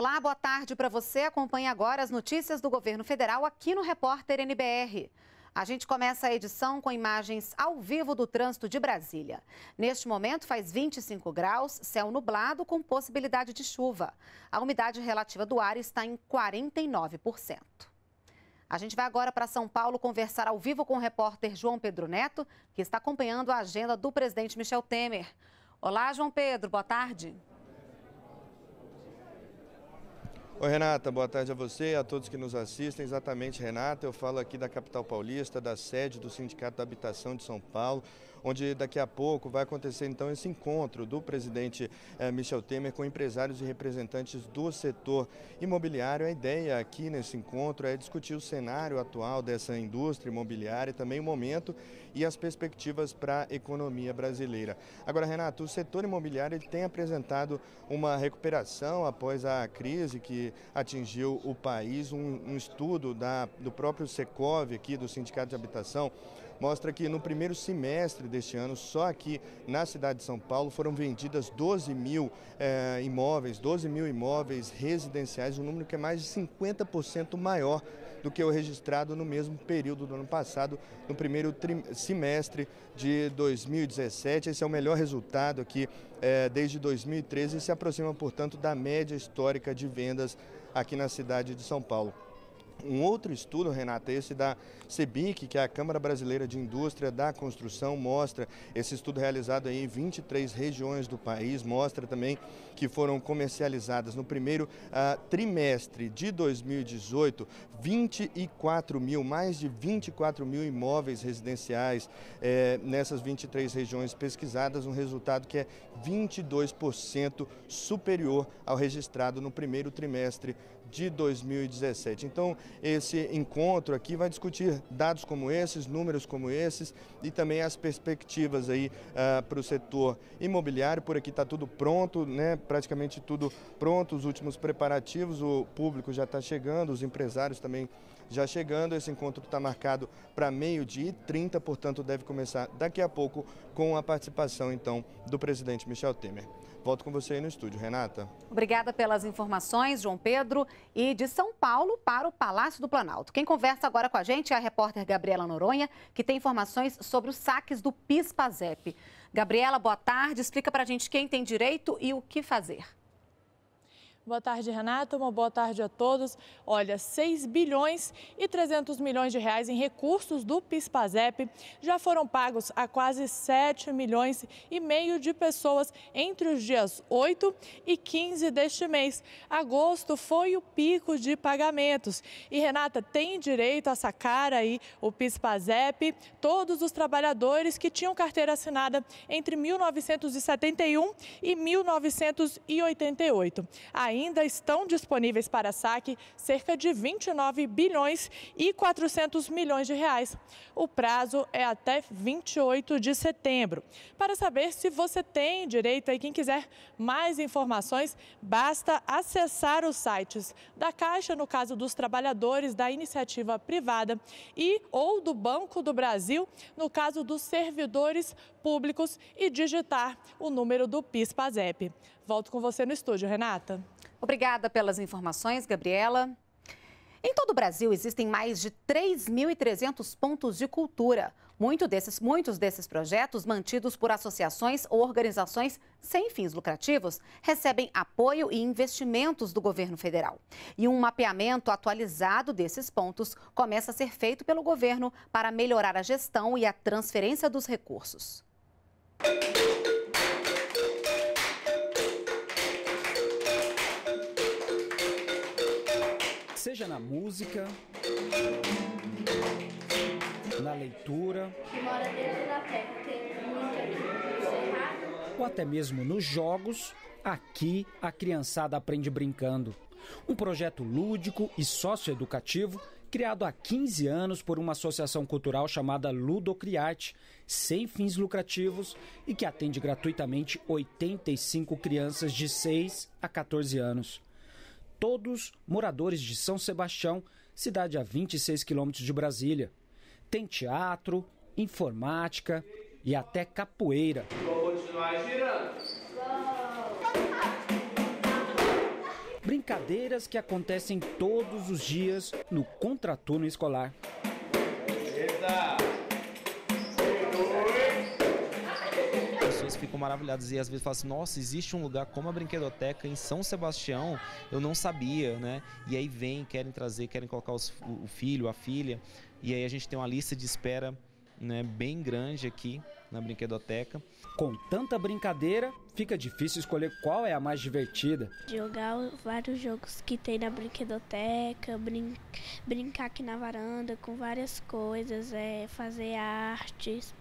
Olá, boa tarde para você. Acompanhe agora as notícias do governo federal aqui no Repórter NBR. A gente começa a edição com imagens ao vivo do trânsito de Brasília. Neste momento faz 25 graus, céu nublado com possibilidade de chuva. A umidade relativa do ar está em 49%. A gente vai agora para São Paulo conversar ao vivo com o repórter João Pedro Neto, que está acompanhando a agenda do presidente Michel Temer. Olá, João Pedro, boa tarde. Oi, Renata, boa tarde a você e a todos que nos assistem. Exatamente, Renata, eu falo aqui da capital paulista, da sede do Sindicato da Habitação de São Paulo, onde daqui a pouco vai acontecer então esse encontro do presidente eh, Michel Temer com empresários e representantes do setor imobiliário. A ideia aqui nesse encontro é discutir o cenário atual dessa indústria imobiliária, também o momento e as perspectivas para a economia brasileira. Agora, Renata, o setor imobiliário tem apresentado uma recuperação após a crise que atingiu o país. Um, um estudo da, do próprio Secov aqui, do Sindicato de Habitação, mostra que no primeiro semestre deste ano, só aqui na cidade de São Paulo, foram vendidas 12 mil eh, imóveis, 12 mil imóveis residenciais, um número que é mais de 50% maior do que o registrado no mesmo período do ano passado, no primeiro semestre de 2017. Esse é o melhor resultado aqui eh, desde 2013 e se aproxima, portanto, da média histórica de vendas aqui na cidade de São Paulo. Um outro estudo, Renata, esse da CEBIC, que é a Câmara Brasileira de Indústria da Construção, mostra, esse estudo realizado em 23 regiões do país, mostra também que foram comercializadas no primeiro ah, trimestre de 2018 24 mil, mais de 24 mil imóveis residenciais eh, nessas 23 regiões pesquisadas, um resultado que é 22% superior ao registrado no primeiro trimestre de 2017. Então, esse encontro aqui vai discutir dados como esses, números como esses e também as perspectivas aí ah, para o setor imobiliário. Por aqui está tudo pronto, né? praticamente tudo pronto, os últimos preparativos, o público já está chegando, os empresários também já chegando. Esse encontro está marcado para meio-dia e 30, portanto deve começar daqui a pouco com a participação então do presidente Michel Temer. Volto com você aí no estúdio. Renata. Obrigada pelas informações, João Pedro. E de São Paulo para o Palácio do Planalto. Quem conversa agora com a gente é a repórter Gabriela Noronha, que tem informações sobre os saques do PIS-PASEP. Gabriela, boa tarde. Explica para a gente quem tem direito e o que fazer. Boa tarde, Renata. Uma boa tarde a todos. Olha, 6 bilhões e 300 milhões de reais em recursos do PISPAZEP já foram pagos a quase 7 milhões e meio de pessoas entre os dias 8 e 15 deste mês. Agosto foi o pico de pagamentos. E, Renata, tem direito a sacar aí o PISPAZEP todos os trabalhadores que tinham carteira assinada entre 1971 e 1988. Ainda ainda estão disponíveis para saque cerca de 29 bilhões e 400 milhões de reais. O prazo é até 28 de setembro. Para saber se você tem direito e quem quiser mais informações, basta acessar os sites da Caixa, no caso dos trabalhadores da iniciativa privada, e ou do Banco do Brasil, no caso dos servidores públicos, e digitar o número do PIS-PASEP. Volto com você no estúdio, Renata. Obrigada pelas informações, Gabriela. Em todo o Brasil existem mais de 3.300 pontos de cultura. Muito desses, muitos desses projetos, mantidos por associações ou organizações sem fins lucrativos, recebem apoio e investimentos do governo federal. E um mapeamento atualizado desses pontos começa a ser feito pelo governo para melhorar a gestão e a transferência dos recursos. seja na música, na leitura, ou até mesmo nos jogos, aqui a criançada aprende brincando. Um projeto lúdico e socioeducativo criado há 15 anos por uma associação cultural chamada Ludocriate, sem fins lucrativos e que atende gratuitamente 85 crianças de 6 a 14 anos todos moradores de São Sebastião, cidade a 26 quilômetros de Brasília. Tem teatro, informática e até capoeira. Vou continuar girando. Brincadeiras que acontecem todos os dias no contraturno escolar. Eita. ficam maravilhados e às vezes falam assim: nossa, existe um lugar como a Brinquedoteca em São Sebastião, eu não sabia, né? E aí vem, querem trazer, querem colocar os, o filho, a filha, e aí a gente tem uma lista de espera né, bem grande aqui na brinquedoteca. Com tanta brincadeira, fica difícil escolher qual é a mais divertida. Jogar vários jogos que tem na brinquedoteca, brin brincar aqui na varanda com várias coisas, é, fazer artes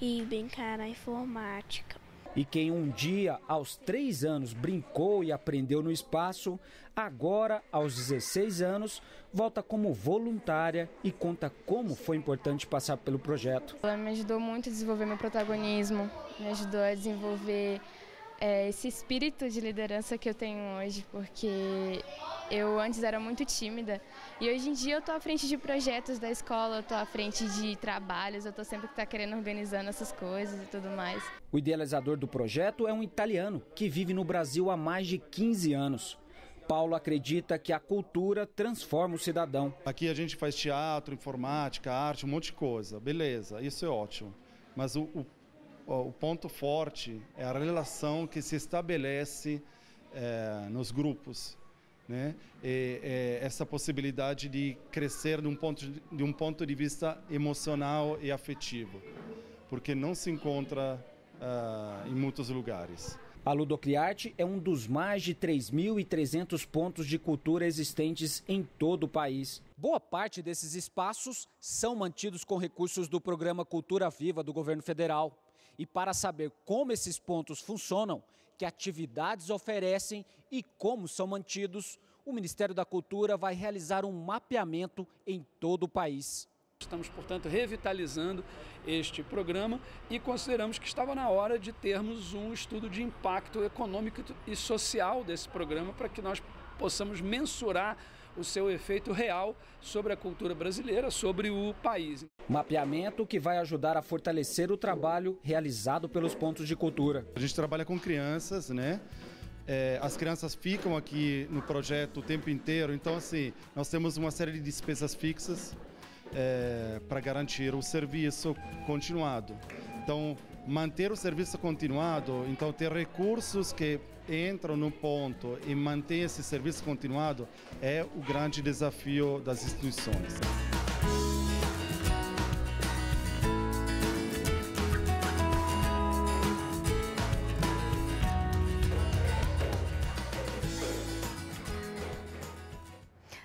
e brincar na informática. E quem um dia, aos três anos, brincou e aprendeu no espaço, agora, aos 16 anos, volta como voluntária e conta como foi importante passar pelo projeto. Ela me ajudou muito a desenvolver meu protagonismo, me ajudou a desenvolver é, esse espírito de liderança que eu tenho hoje, porque eu antes era muito tímida e hoje em dia eu estou à frente de projetos da escola, estou à frente de trabalhos, eu estou sempre que tá querendo organizando essas coisas e tudo mais. O idealizador do projeto é um italiano que vive no Brasil há mais de 15 anos. Paulo acredita que a cultura transforma o cidadão. Aqui a gente faz teatro, informática, arte, um monte de coisa. Beleza, isso é ótimo. Mas o, o o ponto forte é a relação que se estabelece é, nos grupos. Né? E, é, essa possibilidade de crescer de um, ponto, de um ponto de vista emocional e afetivo, porque não se encontra uh, em muitos lugares. A Ludocriarte é um dos mais de 3.300 pontos de cultura existentes em todo o país. Boa parte desses espaços são mantidos com recursos do programa Cultura Viva do governo federal. E para saber como esses pontos funcionam, que atividades oferecem e como são mantidos, o Ministério da Cultura vai realizar um mapeamento em todo o país. Estamos, portanto, revitalizando este programa e consideramos que estava na hora de termos um estudo de impacto econômico e social desse programa para que nós possamos mensurar o seu efeito real sobre a cultura brasileira, sobre o país. Mapeamento que vai ajudar a fortalecer o trabalho realizado pelos pontos de cultura. A gente trabalha com crianças, né? É, as crianças ficam aqui no projeto o tempo inteiro, então assim, nós temos uma série de despesas fixas é, para garantir o serviço continuado. Então, manter o serviço continuado, então ter recursos que entram no ponto e manter esse serviço continuado é o grande desafio das instituições.